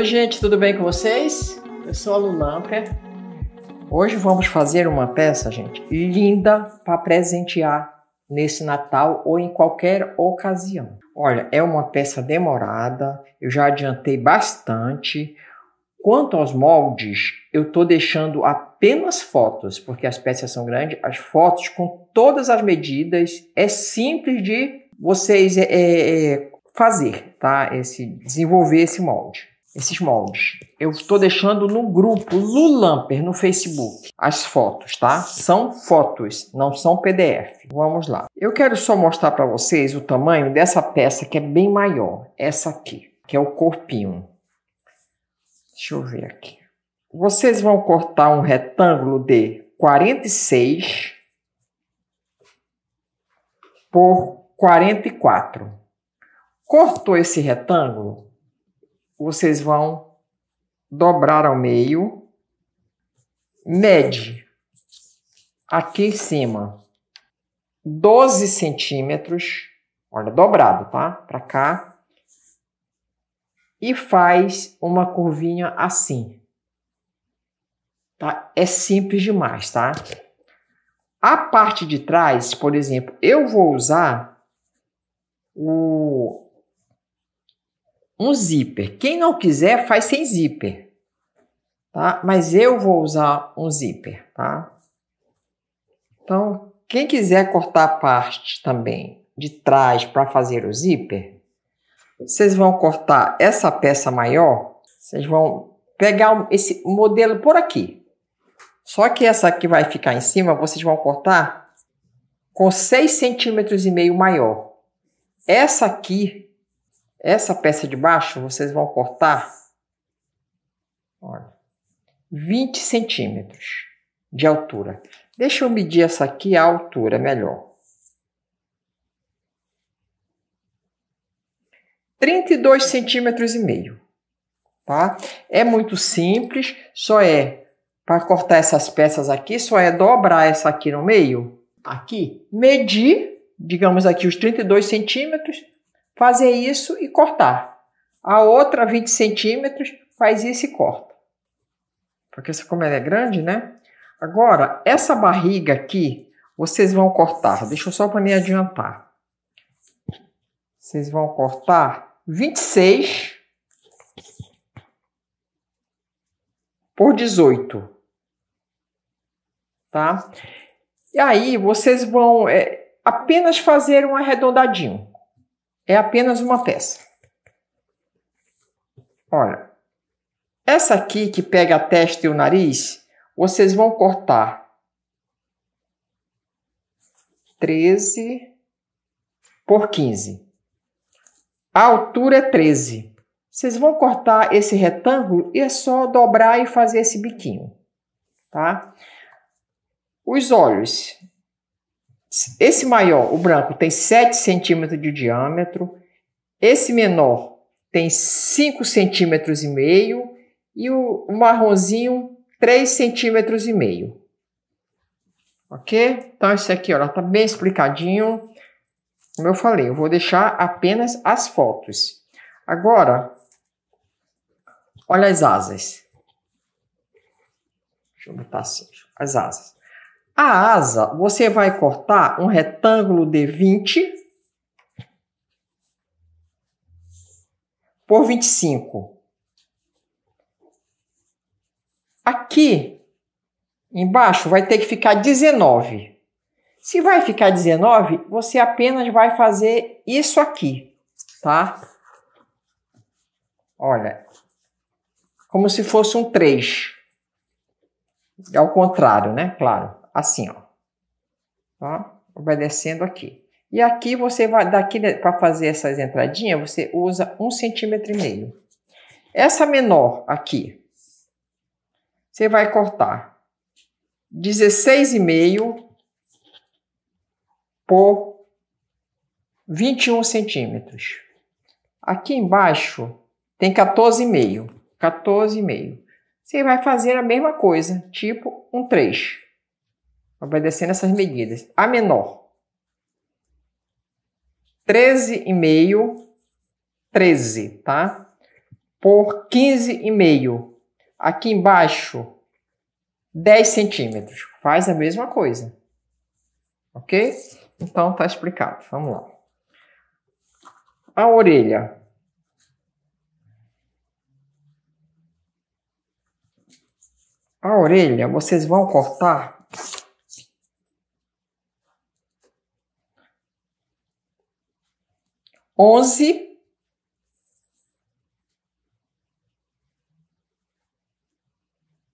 Oi, gente, tudo bem com vocês? Eu sou a Lunapia. Hoje vamos fazer uma peça, gente, linda para presentear nesse Natal ou em qualquer ocasião. Olha, é uma peça demorada, eu já adiantei bastante. Quanto aos moldes, eu tô deixando apenas fotos, porque as peças são grandes, as fotos com todas as medidas, é simples de vocês é, é, é fazer, tá? Esse desenvolver esse molde esses moldes. Eu estou deixando no grupo Lulamper no Facebook as fotos, tá? São fotos, não são PDF. Vamos lá. Eu quero só mostrar para vocês o tamanho dessa peça que é bem maior, essa aqui, que é o corpinho. Deixa eu ver aqui. Vocês vão cortar um retângulo de 46 por 44. Cortou esse retângulo, vocês vão dobrar ao meio, mede aqui em cima 12 centímetros, olha, dobrado, tá? Para cá. E faz uma curvinha assim. Tá? É simples demais, tá? A parte de trás, por exemplo, eu vou usar o um zíper. Quem não quiser, faz sem zíper, tá? Mas eu vou usar um zíper, tá? Então, quem quiser cortar a parte também de trás para fazer o zíper, vocês vão cortar essa peça maior, vocês vão pegar esse modelo por aqui. Só que essa que vai ficar em cima, vocês vão cortar com 6 centímetros e meio maior. Essa aqui essa peça de baixo vocês vão cortar olha, 20 centímetros de altura. Deixa eu medir essa aqui a altura melhor. 32 centímetros e meio, tá? É muito simples, só é para cortar essas peças aqui, só é dobrar essa aqui no meio, aqui, medir, digamos aqui os 32 centímetros fazer isso e cortar. A outra, 20 centímetros, faz isso e corta. Porque essa como ela é grande, né? Agora, essa barriga aqui, vocês vão cortar. Deixa eu só para me adiantar. Vocês vão cortar 26 por 18. Tá? E aí, vocês vão é, apenas fazer um arredondadinho é apenas uma peça. Olha, essa aqui que pega a testa e o nariz, vocês vão cortar 13 por 15. A altura é 13. Vocês vão cortar esse retângulo e é só dobrar e fazer esse biquinho, tá? Os olhos, esse maior, o branco, tem 7 centímetros de diâmetro. Esse menor tem 5 centímetros e meio. E o, o marronzinho, 3 centímetros e meio. Ok? Então, esse aqui, olha, tá bem explicadinho. Como eu falei, eu vou deixar apenas as fotos. Agora, olha as asas. Deixa eu botar assim, as asas. A asa, você vai cortar um retângulo de 20 por 25. Aqui embaixo vai ter que ficar 19. Se vai ficar 19, você apenas vai fazer isso aqui, tá? Olha, como se fosse um 3. É o contrário, né? Claro assim, ó. Tá? Vai descendo aqui. E aqui você vai, daqui né, para fazer essas entradinhas, você usa um centímetro e meio. Essa menor aqui, você vai cortar 16,5 por 21 centímetros. Aqui embaixo tem 14,5. 14,5. Você vai fazer a mesma coisa, tipo um 3 obedecendo essas medidas. A menor, 13,5, 13, tá? Por 15,5. Aqui embaixo, 10 centímetros. Faz a mesma coisa. Ok? Então tá explicado. Vamos lá. A orelha. A orelha vocês vão cortar 11.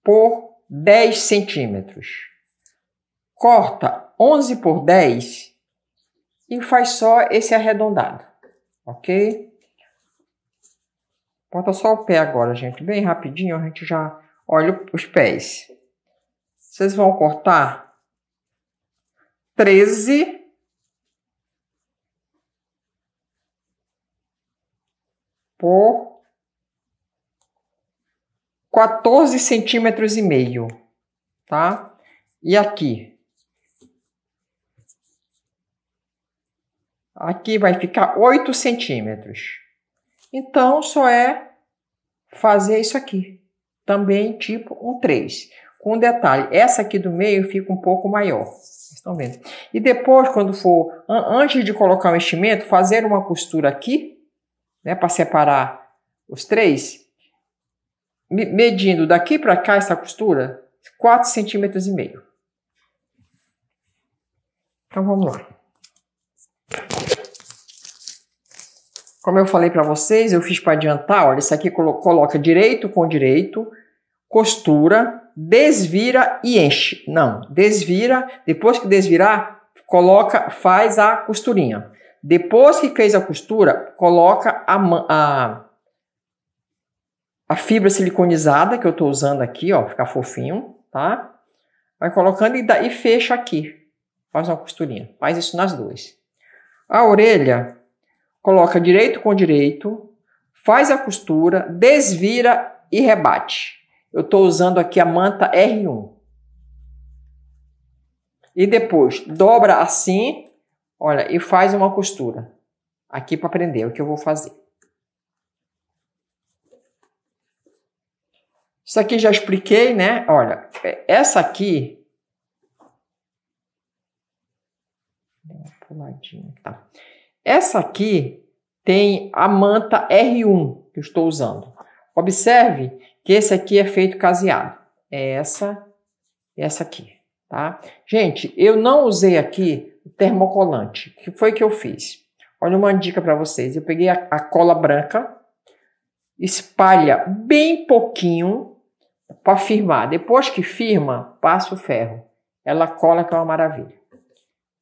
Por 10 centímetros. Corta 11 por 10 e faz só esse arredondado, ok? Bota só o pé agora, gente, bem rapidinho, a gente já olha os pés. Vocês vão cortar 13 por 14 centímetros e meio, tá? E aqui? Aqui vai ficar 8 centímetros. Então, só é fazer isso aqui. Também tipo um 3. Com detalhe, essa aqui do meio fica um pouco maior. Estão vendo? E depois, quando for, antes de colocar o enchimento, fazer uma costura aqui, né, para separar os três, medindo daqui para cá essa costura, 4 centímetros e meio. Então vamos lá. Como eu falei para vocês, eu fiz para adiantar, olha, isso aqui coloca direito com direito, costura, desvira e enche. Não, desvira, depois que desvirar, coloca, faz a costurinha. Depois que fez a costura, coloca a, a, a fibra siliconizada que eu estou usando aqui, ó, ficar fofinho, tá? Vai colocando e, dá, e fecha aqui. Faz uma costurinha. Faz isso nas duas. A orelha, coloca direito com direito, faz a costura, desvira e rebate. Eu estou usando aqui a manta R1. E depois dobra assim Olha, e faz uma costura aqui para aprender o que eu vou fazer. Isso aqui já expliquei, né? Olha, é, essa aqui. tá? Essa aqui tem a manta R1 que eu estou usando. Observe que esse aqui é feito caseado. É essa, e essa aqui. Tá? Gente, eu não usei aqui termocolante. O que foi que eu fiz? Olha uma dica para vocês. Eu peguei a, a, cola branca, espalha bem pouquinho para firmar. Depois que firma, passa o ferro. Ela cola que é uma maravilha.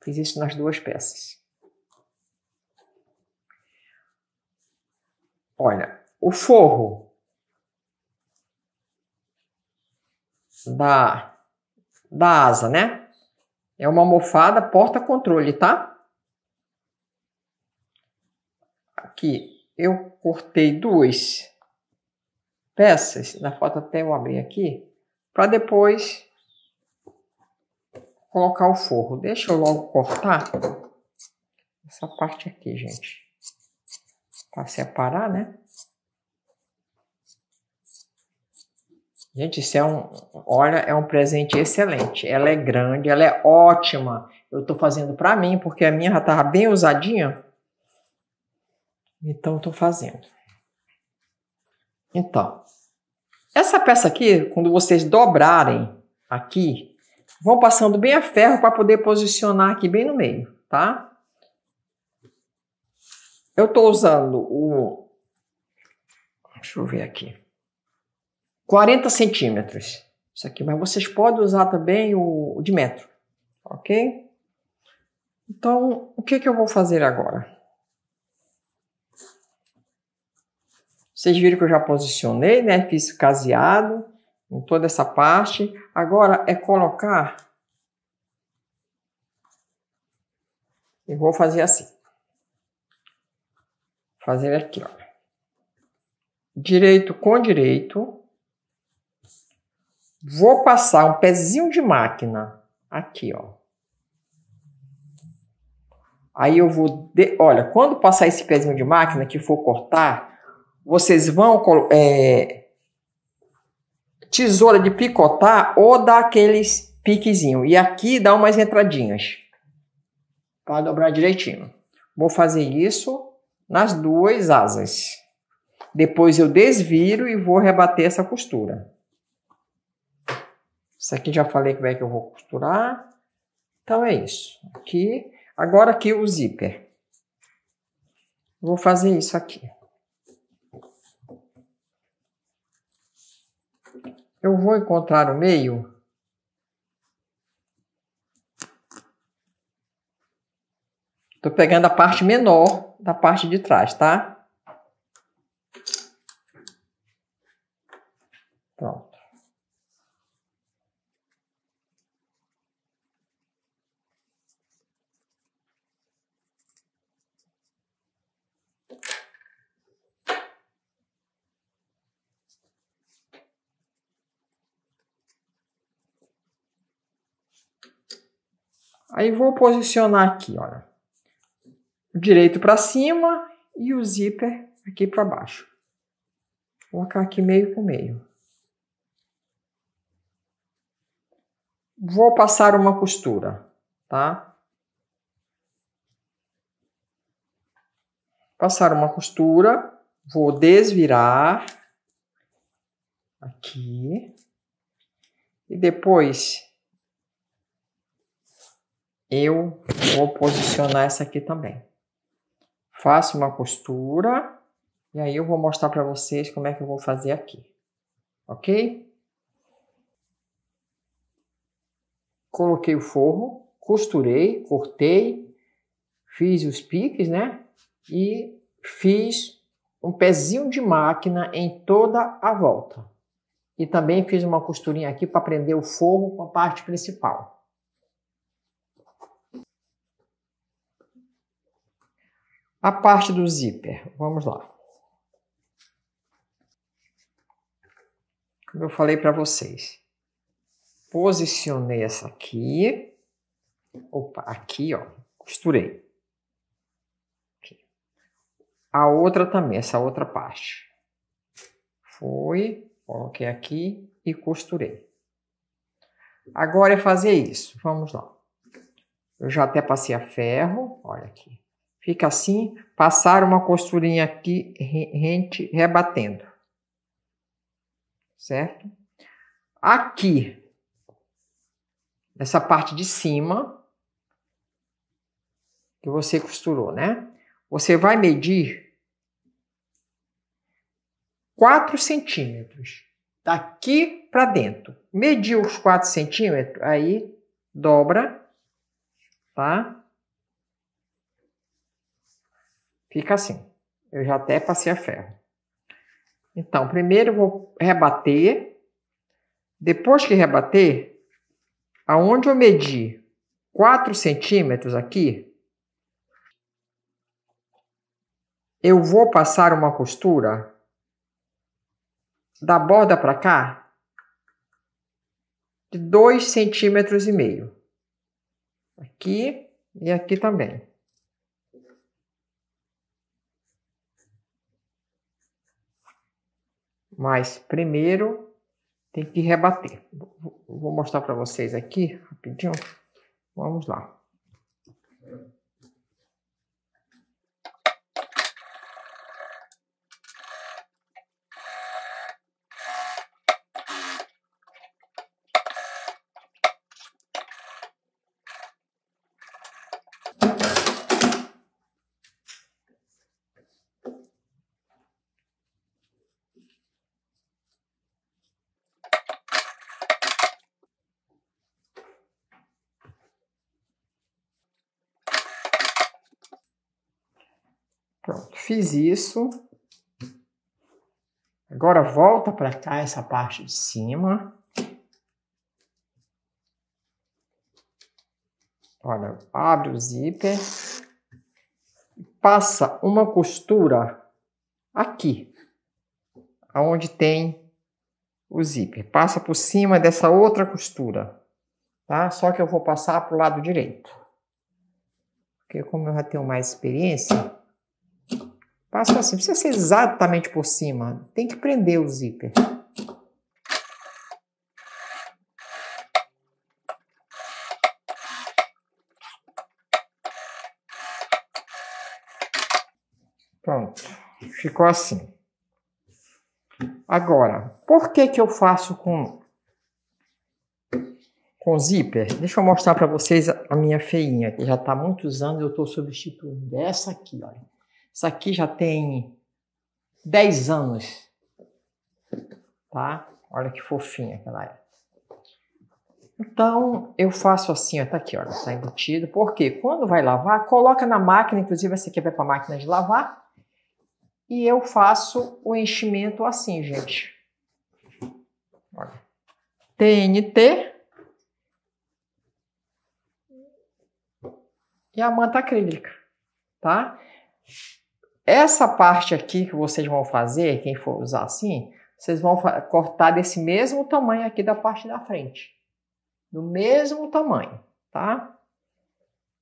Fiz isso nas duas peças. Olha, o forro da da asa, né? É uma almofada porta-controle, tá? Aqui, eu cortei duas peças, na foto até eu abrir aqui, para depois colocar o forro. Deixa eu logo cortar essa parte aqui, gente. Para separar, né? Gente, isso é um, olha, é um presente excelente. Ela é grande, ela é ótima. Eu estou fazendo para mim porque a minha já tava bem usadinha. Então estou fazendo. Então, essa peça aqui, quando vocês dobrarem aqui, vão passando bem a ferro para poder posicionar aqui bem no meio, tá? Eu estou usando o Deixa eu ver aqui. 40 centímetros. Isso aqui, mas vocês podem usar também o, o de metro, ok? Então, o que, que eu vou fazer agora? Vocês viram que eu já posicionei, né? Fiz caseado em toda essa parte. Agora é colocar. E vou fazer assim. Fazer aqui, ó. Direito com direito. Vou passar um pezinho de máquina aqui, ó. Aí eu vou, de... olha, quando passar esse pezinho de máquina que for cortar, vocês vão é... tesoura de picotar ou dar aqueles piquezinho. E aqui dá umas entradinhas para dobrar direitinho. Vou fazer isso nas duas asas. Depois eu desviro e vou rebater essa costura. Isso aqui já falei como é que eu vou costurar. Então é isso. Aqui. Agora aqui o zíper. Vou fazer isso aqui. Eu vou encontrar o meio. Tô pegando a parte menor da parte de trás, tá? Pronto. Aí vou posicionar aqui, olha. O direito para cima e o zíper aqui para baixo. Vou colocar aqui meio com meio. Vou passar uma costura, tá? Passar uma costura, vou desvirar aqui e depois eu vou posicionar essa aqui também. Faço uma costura e aí eu vou mostrar para vocês como é que eu vou fazer aqui, ok? Coloquei o forro, costurei, cortei, fiz os piques, né? E fiz um pezinho de máquina em toda a volta. E também fiz uma costurinha aqui para prender o forro com a parte principal. A parte do zíper, vamos lá. Como eu falei para vocês, posicionei essa aqui. Opa, aqui, ó, costurei. Aqui. A outra também, essa outra parte. Foi, coloquei aqui e costurei. Agora é fazer isso, vamos lá. Eu já até passei a ferro, olha aqui. Fica assim, passar uma costurinha aqui, rente, rebatendo. Certo? Aqui, nessa parte de cima, que você costurou, né? Você vai medir 4 centímetros daqui para dentro. Mediu os 4 centímetros, aí dobra, tá? Fica assim. Eu já até passei a ferro. Então, primeiro eu vou rebater. Depois que rebater, aonde eu medi 4 centímetros aqui, eu vou passar uma costura da borda para cá de 2 centímetros e meio. Aqui e aqui também. Mas primeiro tem que rebater. Vou mostrar para vocês aqui rapidinho. Vamos lá. Pronto, fiz isso. Agora volta para cá essa parte de cima. Olha, abre o zíper. Passa uma costura aqui, aonde tem o zíper. Passa por cima dessa outra costura, tá? Só que eu vou passar para o lado direito. Porque como eu já tenho mais experiência, passa assim, precisa ser exatamente por cima. Tem que prender o zíper. Pronto, ficou assim. Agora, por que que eu faço com com zíper? Deixa eu mostrar para vocês a minha feinha, que já está muitos anos, eu estou substituindo essa aqui, olha. Isso aqui já tem 10 anos. Tá? Olha que fofinha aquela é. Então, eu faço assim, ó, tá aqui, olha, tá embutido. quê? quando vai lavar, coloca na máquina, inclusive essa aqui vai pra máquina de lavar. E eu faço o enchimento assim, gente. Olha. TNT. E a manta acrílica, tá? Essa parte aqui que vocês vão fazer, quem for usar assim, vocês vão cortar desse mesmo tamanho aqui da parte da frente. Do mesmo tamanho, tá?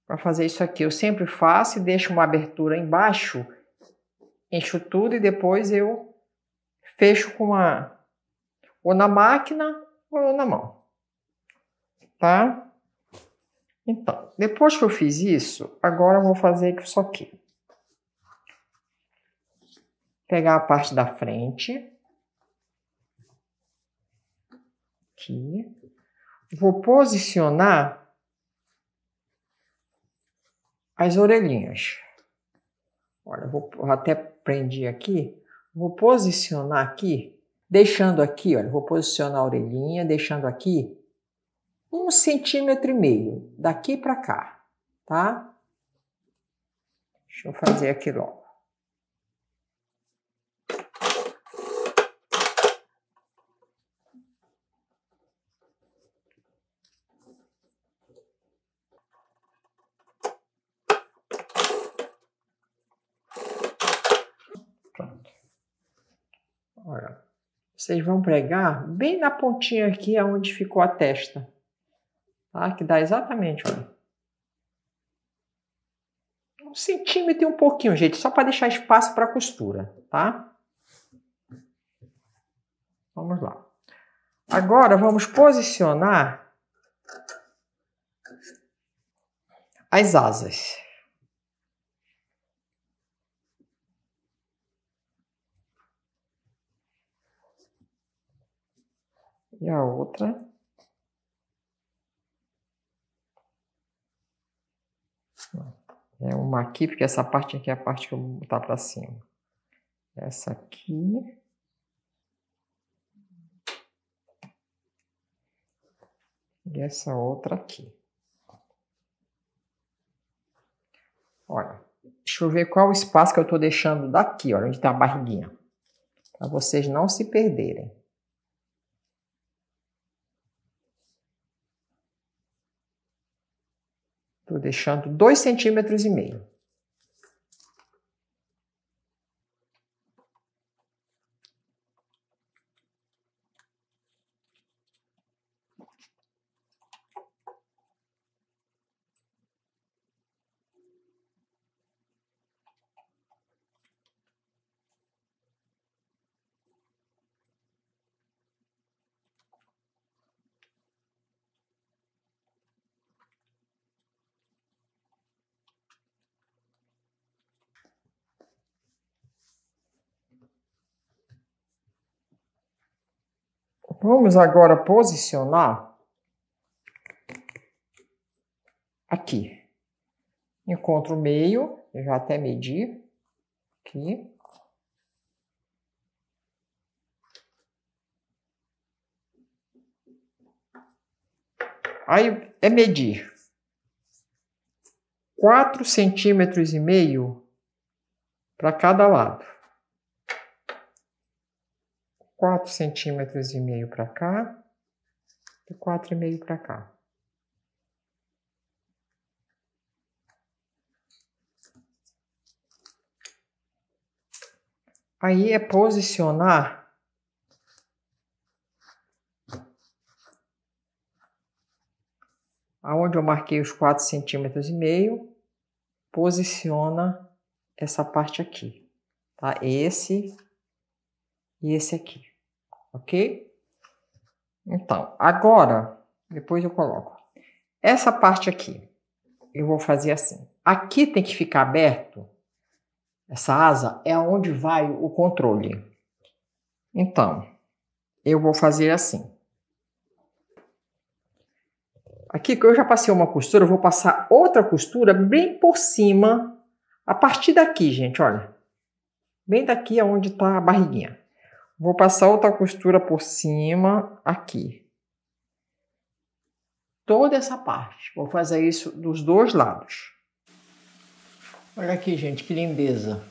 Para fazer isso aqui, eu sempre faço e deixo uma abertura embaixo, encho tudo e depois eu fecho com uma ou na máquina ou na mão, tá? Então, depois que eu fiz isso, agora eu vou fazer isso aqui pegar a parte da frente. Aqui. Vou posicionar as orelhinhas. Olha, vou até prendi aqui. Vou posicionar aqui, deixando aqui, olha, vou posicionar a orelhinha, deixando aqui um centímetro e meio, daqui para cá, tá? Deixa eu fazer aqui logo. vocês vão pregar bem na pontinha aqui aonde ficou a testa, tá? Que dá exatamente, olha. Um centímetro e um pouquinho, gente, só para deixar espaço para costura, tá? Vamos lá. Agora vamos posicionar as asas. e a outra. É uma aqui, porque essa parte aqui é a parte que eu vou botar para cima. Essa aqui. E essa outra aqui. Olha, deixa eu ver qual o espaço que eu estou deixando daqui, olha, onde está a barriguinha. Para vocês não se perderem. Estou deixando 2,5 centímetros. e meio. Vamos agora posicionar aqui. Encontro o meio, eu já até medi aqui. Aí é medir. quatro centímetros e meio para cada lado. 4 centímetros e meio para cá e 4,5 para cá. Aí é posicionar aonde eu marquei os 4 centímetros e meio, posiciona essa parte aqui, tá? Esse e esse aqui ok? Então, agora, depois eu coloco. Essa parte aqui, eu vou fazer assim. Aqui tem que ficar aberto. Essa asa é onde vai o controle. Então, eu vou fazer assim. Aqui que eu já passei uma costura, eu vou passar outra costura bem por cima, a partir daqui, gente, olha. Bem daqui aonde está a barriguinha. Vou passar outra costura por cima aqui. Toda essa parte. Vou fazer isso dos dois lados. Olha aqui, gente, que lindeza.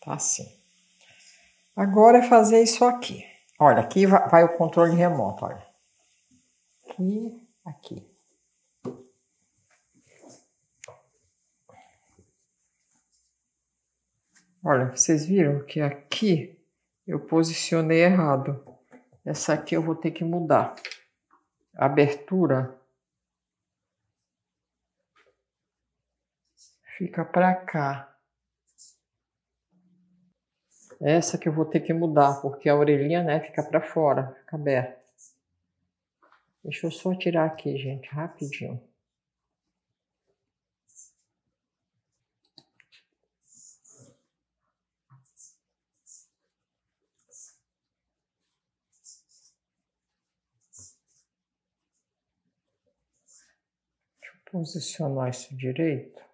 Tá assim. Agora é fazer isso aqui. Olha, aqui vai, vai o controle remoto, olha. Aqui, aqui. Olha, vocês viram que aqui eu posicionei errado. Essa aqui eu vou ter que mudar. Abertura fica para cá. É essa que eu vou ter que mudar, porque a orelhinha, né, fica para fora, fica aberta. Deixa eu só tirar aqui, gente, rapidinho. Posicionar-se direito.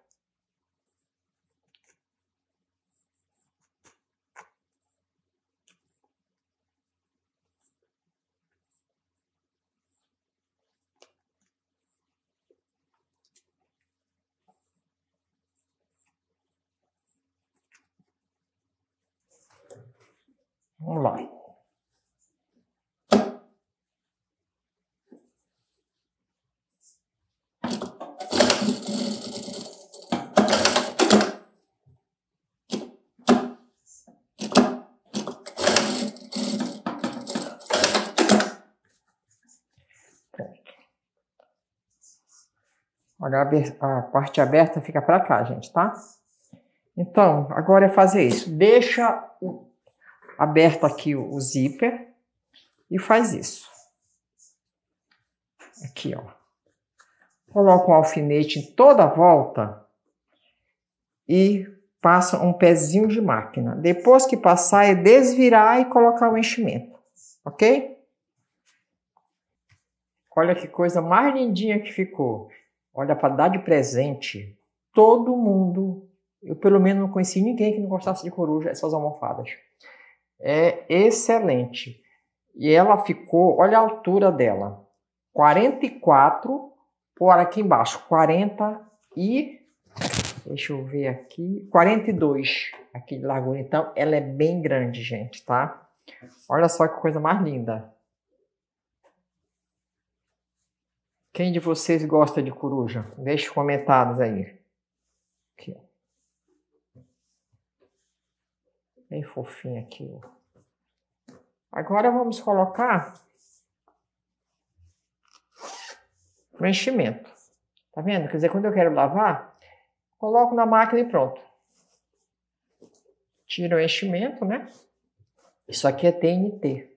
Olha, a parte aberta fica para cá, gente, tá? Então, agora é fazer isso. Deixa o, aberto aqui o, o zíper e faz isso. Aqui, ó. Coloca um alfinete em toda a volta e passa um pezinho de máquina. Depois que passar, é desvirar e colocar o enchimento, ok? Olha que coisa mais lindinha que ficou. Olha, para dar de presente, todo mundo, eu pelo menos não conheci ninguém que não gostasse de coruja, essas almofadas. É excelente. E ela ficou, olha a altura dela, 44 por aqui embaixo, 40 e deixa eu ver aqui, 42 aqui de largura. Então, ela é bem grande, gente, tá? Olha só que coisa mais linda. Quem de vocês gosta de coruja? Deixe comentários aí. Aqui, ó. Bem fofinho aqui, ó. Agora vamos colocar o enchimento. Tá vendo? Quer dizer, quando eu quero lavar, coloco na máquina e pronto. Tiro o enchimento, né? Isso aqui é TNT.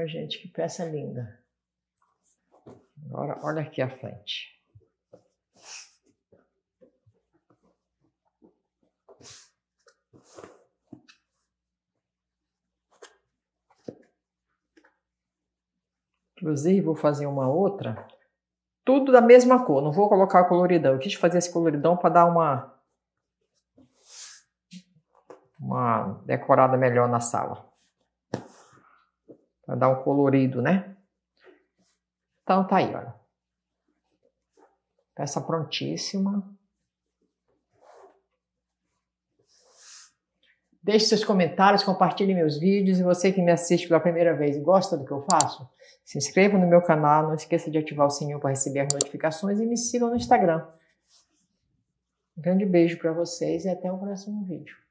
Olha, gente, que peça linda. Agora, olha aqui a frente. Inclusive, vou fazer uma outra. Tudo da mesma cor, não vou colocar coloridão. Eu quis fazer esse coloridão para dar uma, uma decorada melhor na sala para dar um colorido, né? Então tá aí, olha. Peça prontíssima. Deixe seus comentários, compartilhe meus vídeos e você que me assiste pela primeira vez e gosta do que eu faço, se inscreva no meu canal, não esqueça de ativar o sininho para receber as notificações e me siga no Instagram. Um grande beijo para vocês e até o próximo vídeo.